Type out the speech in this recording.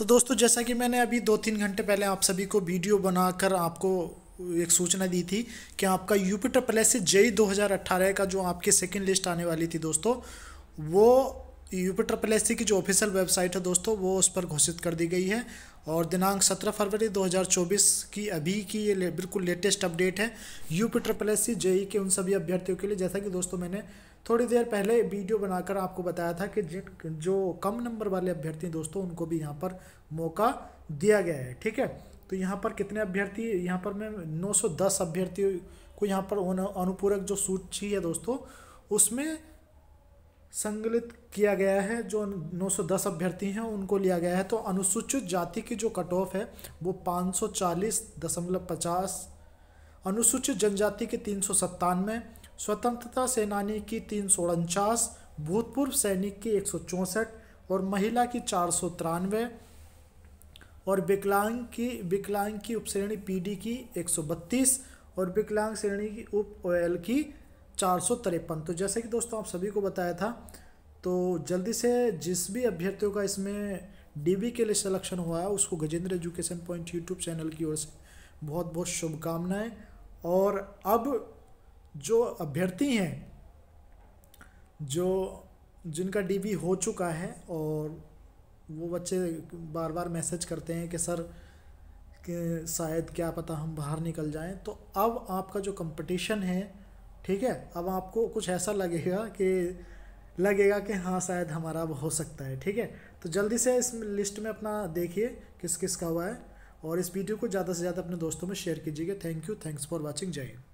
तो दोस्तों जैसा कि मैंने अभी दो तीन घंटे पहले आप सभी को वीडियो बनाकर आपको एक सूचना दी थी कि आपका यूपीटर प्लेस से जेई 2018 का जो आपके सेकंड लिस्ट आने वाली थी दोस्तों वो यूपी ट्रिपल एस की जो ऑफिशियल वेबसाइट है दोस्तों वो उस पर घोषित कर दी गई है और दिनांक 17 फरवरी 2024 की अभी की ये ले, बिल्कुल लेटेस्ट अपडेट है UP triple S C JE के उन सभी अभ्यर्थियों के लिए जैसा कि दोस्तों मैंने थोड़ी देर पहले वीडियो बनाकर आपको बताया था कि जिन जो कम नंबर वाले अभ्यर्थी दोस्तों उनको भी यहाँ पर मौका दिया गया है ठीक है तो यहाँ पर कितने अभ्यर्थी यहाँ पर मैं नौ अभ्यर्थियों को यहाँ पर अनुपूरक जो सूची है दोस्तों उसमें संगलित किया गया है जो 910 अभ्यर्थी हैं उनको लिया गया है तो अनुसूचित जाति की जो कट ऑफ है वो पाँच दशमलव पचास अनुसूचित जनजाति के तीन सौ सत्तानवे स्वतंत्रता सेनानी की तीन सौ उनचास भूतपूर्व सैनिक की एक सौ चौंसठ और महिला की चार सौ तिरानवे और विकलांग की विकलांग की उपश्रेणी पीडी की एक सौ बत्तीस और विकलांग श्रेणी की उप ओएल की चार सौ तिरपन तो जैसे कि दोस्तों आप सभी को बताया था तो जल्दी से जिस भी अभ्यर्थियों का इसमें डीबी के लिए सिलेक्शन हुआ है उसको Gajendra education point YouTube channel की ओर से बहुत बहुत शुभकामनाएं और अब जो अभ्यर्थी हैं जो जिनका डीबी हो चुका है और वो बच्चे बार बार मैसेज करते हैं कि सर कि शायद क्या पता हम बाहर निकल जाएं तो अब आपका जो कंपटीशन है ठीक है अब आपको कुछ ऐसा लगेगा कि लगेगा कि हाँ शायद हमारा अब हो सकता है ठीक है तो जल्दी से इस लिस्ट में अपना देखिए किस किस का हुआ है और इस वीडियो को ज़्यादा से ज़्यादा अपने दोस्तों में शेयर कीजिएगा thank you thanks for watching जय हिंद